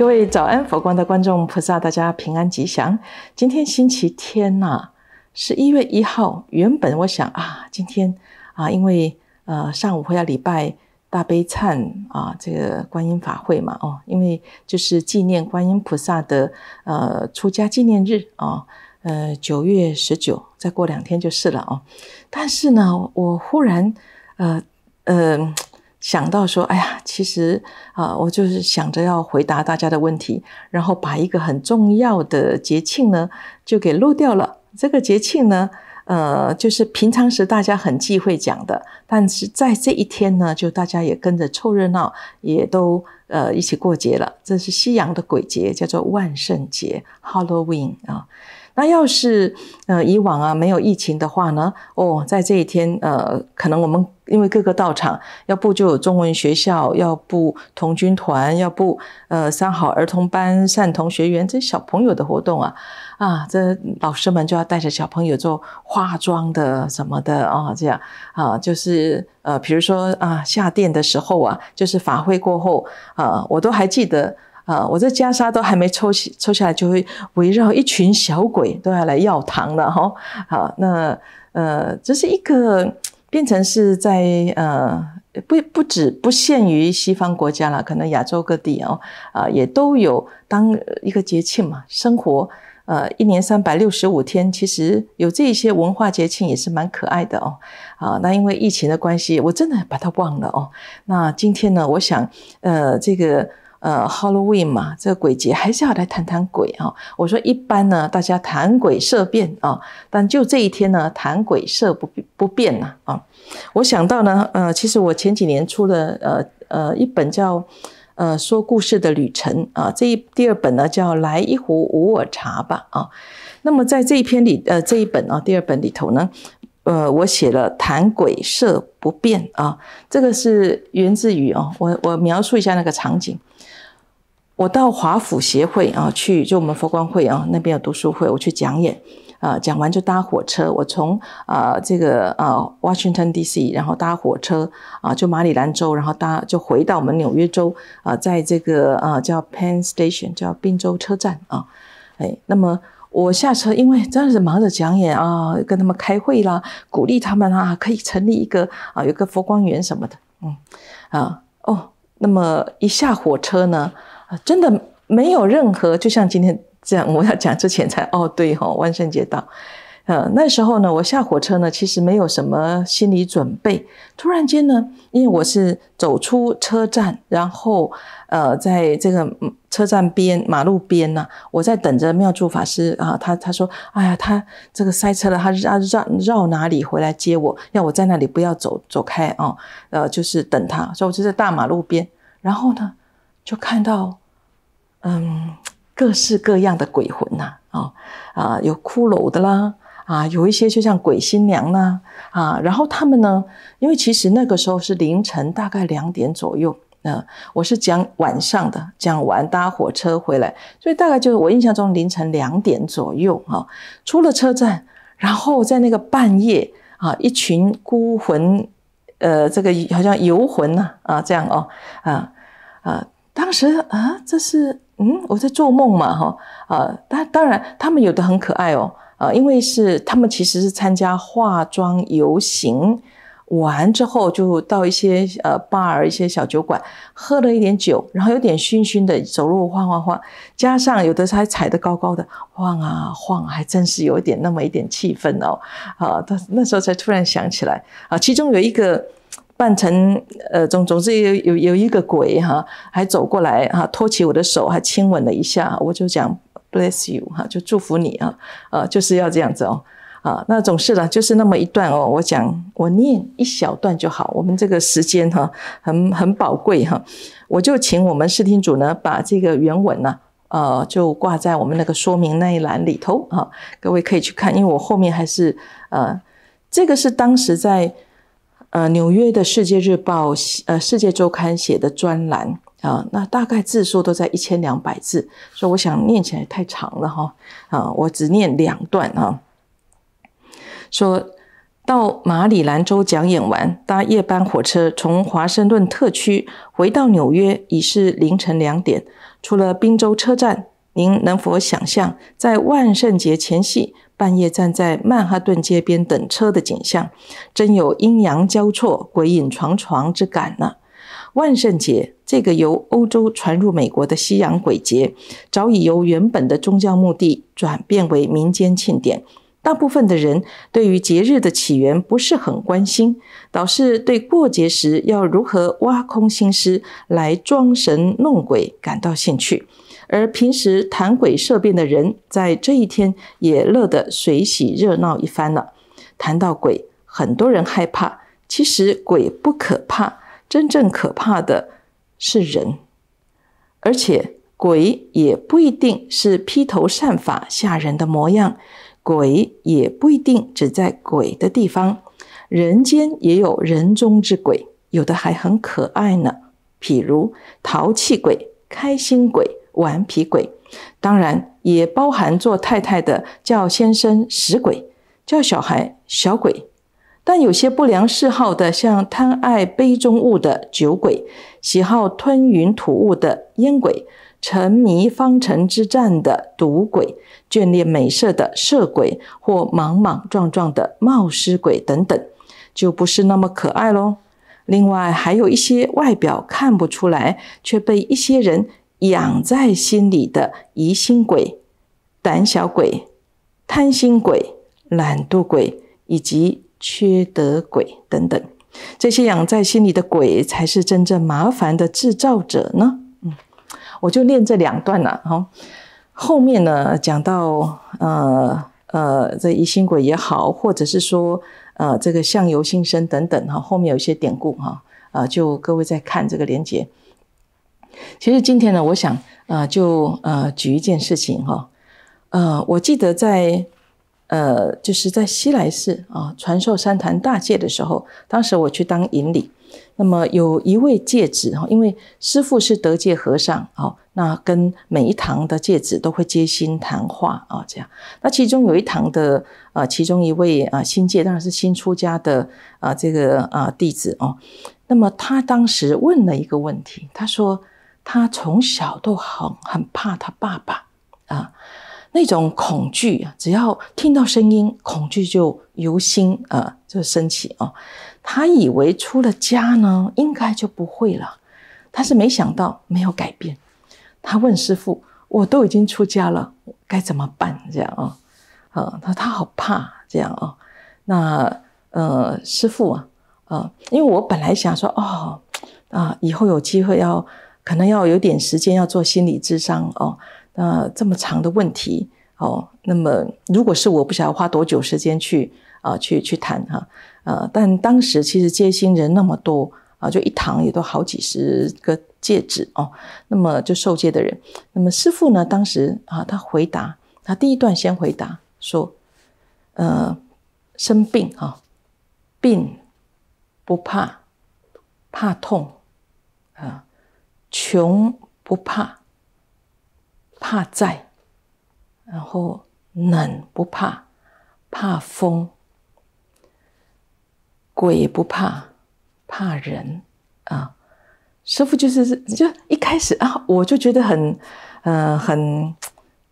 各位早安，佛光的观众菩萨，大家平安吉祥。今天星期天呐，是一月一号。原本我想啊，今天啊，因为呃上午会要礼拜大悲忏啊，这个观音法会嘛，哦，因为就是纪念观音菩萨的呃出家纪念日啊，呃九月十九，再过两天就是了哦。但是呢，我忽然呃呃。想到说，哎呀，其实啊，我就是想着要回答大家的问题，然后把一个很重要的节庆呢，就给漏掉了。这个节庆呢，呃，就是平常时大家很忌讳讲的，但是在这一天呢，就大家也跟着凑热闹，也都呃一起过节了。这是西洋的鬼节，叫做万圣节 （Halloween） 啊。那要是呃以往啊没有疫情的话呢？哦，在这一天，呃，可能我们因为各个道场，要不就有中文学校，要不童军团，要不呃三好儿童班善同学员，这小朋友的活动啊啊，这老师们就要带着小朋友做化妆的什么的啊，这样啊，就是呃，比如说啊下殿的时候啊，就是法会过后啊，我都还记得。啊！我这袈裟都还没抽起抽下来，就会围绕一群小鬼都要来要糖了哈！好，那呃，这是一个变成是在呃不不止不限于西方国家了，可能亚洲各地哦啊也都有当一个节庆嘛。生活呃一年三百六十五天，其实有这些文化节庆也是蛮可爱的哦。啊，那因为疫情的关系，我真的把它忘了哦。那今天呢，我想呃这个。呃，Halloween 嘛，这个鬼节还是要来谈谈鬼啊。我说一般呢，大家谈鬼色变啊，但就这一天呢，谈鬼色不不变呐啊。我想到呢，呃，其实我前几年出了呃呃一本叫《呃说故事的旅程》啊，这一第二本呢叫《来一壶无我茶》吧啊。那么在这一篇里，呃，这一本啊，第二本里头呢。呃，我写了谈鬼色不变啊，这个是源自于啊，我我描述一下那个场景，我到华府协会啊去，就我们佛光会啊那边有读书会，我去讲演啊，讲完就搭火车，我从啊这个啊 Washington D.C.，然后搭火车啊，就马里兰州，然后搭就回到我们纽约州啊，在这个啊叫 Penn Station，叫宾州车站啊，哎，那么。我下车，因为真的是忙着讲演啊，跟他们开会啦，鼓励他们啊，可以成立一个啊，有个佛光园什么的，嗯，啊，哦，那么一下火车呢，真的没有任何，就像今天这样，我要讲之前才，哦，对哈，万圣节到。呃，那时候呢，我下火车呢，其实没有什么心理准备。突然间呢，因为我是走出车站，然后呃，在这个车站边马路边呢，我在等着妙注法师啊，他他说，哎呀，他这个塞车了，他绕绕绕哪里回来接我，要我在那里不要走走开啊，呃，就是等他，所以我就在大马路边，然后呢，就看到嗯，各式各样的鬼魂呐，啊啊，有骷髅的啦。啊，有一些就像鬼新娘呢，啊，然后他们呢，因为其实那个时候是凌晨，大概两点左右，那我是讲晚上的，讲完搭火车回来，所以大概就是我印象中凌晨两点左右，哈，出了车站，然后在那个半夜啊，一群孤魂，呃，这个好像游魂呐，啊，这样哦，啊啊，当时啊，这是嗯，我在做梦嘛，哈，啊，当当然他们有的很可爱哦。啊，因为是他们其实是参加化妆游行，完之后就到一些呃 bar 一些小酒馆喝了一点酒，然后有点醺醺的走路晃晃晃，加上有的时候还踩得高高的，晃啊晃，还真是有一点那么一点气氛哦。啊，他那时候才突然想起来，啊，其中有一个扮成呃总总之有有有一个鬼哈，还走过来啊，托起我的手，还亲吻了一下，我就讲。Bless you，哈，就祝福你啊，呃，就是要这样子哦，啊，那总是的，就是那么一段哦。我讲，我念一小段就好。我们这个时间哈，很很宝贵哈，我就请我们试听组呢，把这个原文呢，呃，就挂在我们那个说明那一栏里头啊，各位可以去看，因为我后面还是呃，这个是当时在呃纽约的世界日报呃世界周刊写的专栏。啊，那大概字数都在一千两百字，所以我想念起来太长了哈。啊，我只念两段啊。说到马里兰州讲演完，搭夜班火车从华盛顿特区回到纽约，已是凌晨两点。出了宾州车站，您能否想象在万圣节前夕半夜站在曼哈顿街边等车的景象？真有阴阳交错、鬼影幢幢之感呢。万圣节。这个由欧洲传入美国的西洋鬼节，早已由原本的宗教目的转变为民间庆典。大部分的人对于节日的起源不是很关心，倒是对过节时要如何挖空心思来装神弄鬼感到兴趣。而平时谈鬼色变的人，在这一天也乐得水喜热闹一番了。谈到鬼，很多人害怕，其实鬼不可怕，真正可怕的。是人，而且鬼也不一定是披头散发吓人的模样，鬼也不一定只在鬼的地方，人间也有人中之鬼，有的还很可爱呢，譬如淘气鬼、开心鬼、顽皮鬼，当然也包含做太太的叫先生死鬼，叫小孩小鬼。但有些不良嗜好的，像贪爱杯中物的酒鬼，喜好吞云吐雾的烟鬼，沉迷方城之战的赌鬼，眷恋美色的色鬼，或莽莽撞撞的冒失鬼等等，就不是那么可爱喽。另外，还有一些外表看不出来，却被一些人养在心里的疑心鬼、胆小鬼、贪心鬼、懒惰鬼，以及。缺德鬼等等，这些养在心里的鬼，才是真正麻烦的制造者呢。嗯，我就念这两段了哈。后面呢，讲到呃呃，这疑心鬼也好，或者是说呃这个相由心生等等哈，后面有一些典故哈，啊，就各位再看这个连接。其实今天呢，我想啊，就呃举一件事情哈，呃，我记得在。呃，就是在西来寺啊，传授三坛大戒的时候，当时我去当引礼。那么有一位戒子哈，因为师父是德戒和尚，哦，那跟每一堂的戒子都会接心谈话啊，这样。那其中有一堂的，呃，其中一位啊，新戒当然是新出家的啊，这个啊弟子哦，那么他当时问了一个问题，他说他从小都很很怕他爸爸。那种恐惧只要听到声音，恐惧就由心啊就升起啊。他以为出了家呢，应该就不会了。他是没想到没有改变。他问师傅：“我都已经出家了，该怎么办？”这样啊，啊，他他好怕这样啊。那呃，师傅啊，啊，因为我本来想说，哦，啊，以后有机会要可能要有点时间要做心理智商哦。那这么长的问题哦，那么如果是我不晓得花多久时间去啊，去去谈哈啊，但当时其实接新人那么多啊，就一堂也都好几十个戒指哦，那么就受戒的人，那么师傅呢，当时啊，他回答，他第一段先回答说，呃，生病啊，病不怕，怕痛啊，穷不怕。怕在，然后冷不怕，怕风，鬼不怕，怕人啊。师傅就是就一开始啊，我就觉得很，呃，很，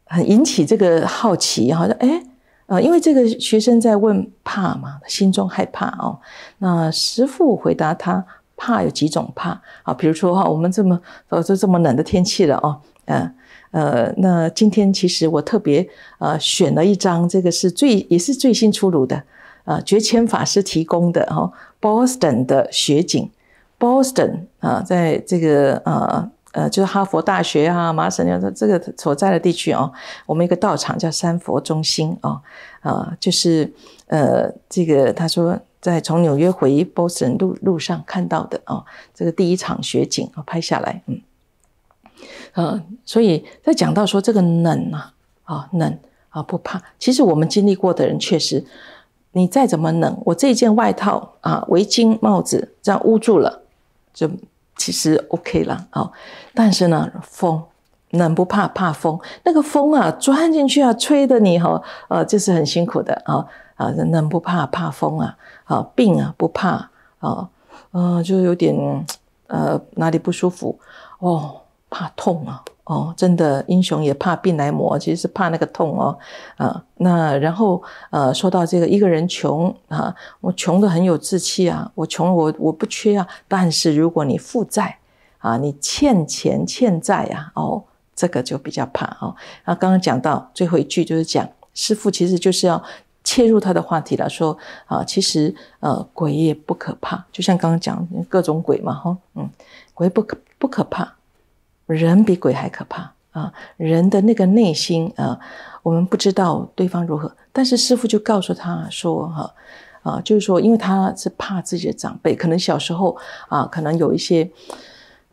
很引起这个好奇，好像哎，呃，因为这个学生在问怕嘛，心中害怕哦。那师傅回答他怕有几种怕啊，比如说哈，我们这么呃就这么冷的天气了哦，嗯。呃，那今天其实我特别呃选了一张，这个是最也是最新出炉的，呃，绝谦法师提供的哈，Boston 的雪景，Boston 啊，在这个啊呃就是哈佛大学啊，麻省要说这个所在的地区哦，我们一个道场叫三佛中心啊啊，就是呃这个他说在从纽约回 Boston 路路上看到的啊，这个第一场雪景啊拍下来，嗯。嗯，所以在讲到说这个冷啊，啊冷啊不怕，其实我们经历过的人确实，你再怎么冷，我这件外套啊、围巾、帽子这样捂住了，就其实 OK 了啊。但是呢，风冷不怕，怕风那个风啊钻进去啊，吹的你哈，呃，这是很辛苦的啊啊，冷不怕，怕风啊啊病啊不怕啊，啊，就有点呃哪里不舒服哦。怕痛啊！哦，真的英雄也怕病来磨，其实是怕那个痛哦。啊，那然后呃，说到这个一个人穷啊，我穷的很有志气啊，我穷我我不缺啊。但是如果你负债啊，你欠钱欠债啊，哦，这个就比较怕哦。啊，刚刚讲到最后一句就是讲师傅其实就是要切入他的话题了，说啊，其实呃鬼也不可怕，就像刚刚讲各种鬼嘛哈，嗯，鬼不可不可怕。人比鬼还可怕啊！人的那个内心啊，我们不知道对方如何，但是师傅就告诉他说：“哈，啊，就是说，因为他是怕自己的长辈，可能小时候啊，可能有一些，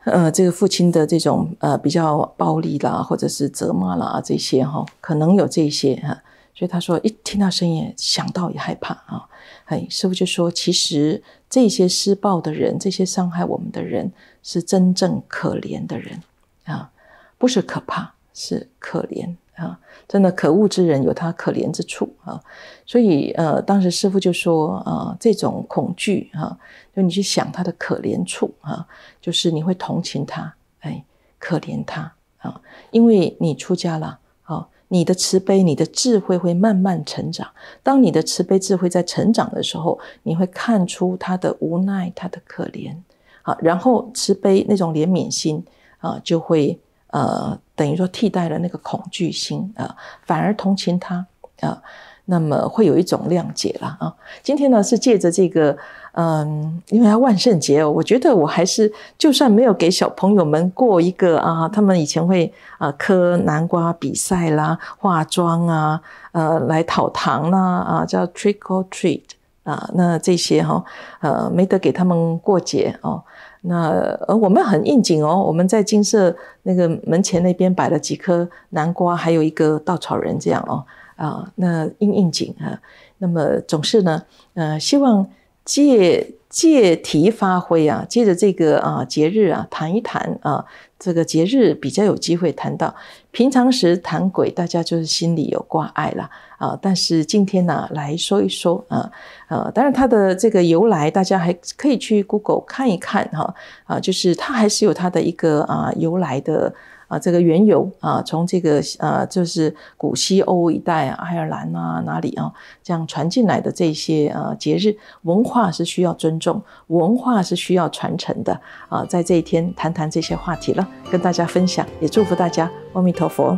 呃，这个父亲的这种呃比较暴力啦，或者是责骂啦这些哈，可能有这些哈，所以他说一听到声音想到也害怕啊。哎，师傅就说，其实这些施暴的人，这些伤害我们的人，是真正可怜的人。”啊，不是可怕，是可怜啊！真的，可恶之人有他可怜之处啊。所以，呃，当时师傅就说啊，这种恐惧啊，就你去想他的可怜处啊，就是你会同情他，哎，可怜他啊，因为你出家了啊，你的慈悲、你的智慧会慢慢成长。当你的慈悲智慧在成长的时候，你会看出他的无奈、他的可怜啊。然后，慈悲那种怜悯心。啊，就会呃，等于说替代了那个恐惧心啊，反而同情他啊，那么会有一种谅解了啊。今天呢是借着这个，嗯，因为它万圣节我觉得我还是就算没有给小朋友们过一个啊，他们以前会啊磕南瓜比赛啦、化妆啊、呃来讨糖啦啊，叫 trick or treat 啊，那这些哈，呃，没得给他们过节哦。那呃，我们很应景哦，我们在金色那个门前那边摆了几颗南瓜，还有一个稻草人，这样哦，啊，那应应景啊。那么总是呢，呃，希望借。借题发挥啊，借着这个啊节日啊谈一谈啊，这个节日比较有机会谈到，平常时谈鬼，大家就是心里有挂碍了啊。但是今天呢来说一说啊，呃，当然它的这个由来，大家还可以去 Google 看一看哈啊，就是它还是有它的一个啊由来的啊这个缘由啊，从这个呃就是古西欧一带啊、爱尔兰啊哪里啊这样传进来的这些呃节日文化是需要尊重。种文化是需要传承的啊，在这一天谈谈这些话题了，跟大家分享，也祝福大家，阿弥陀佛。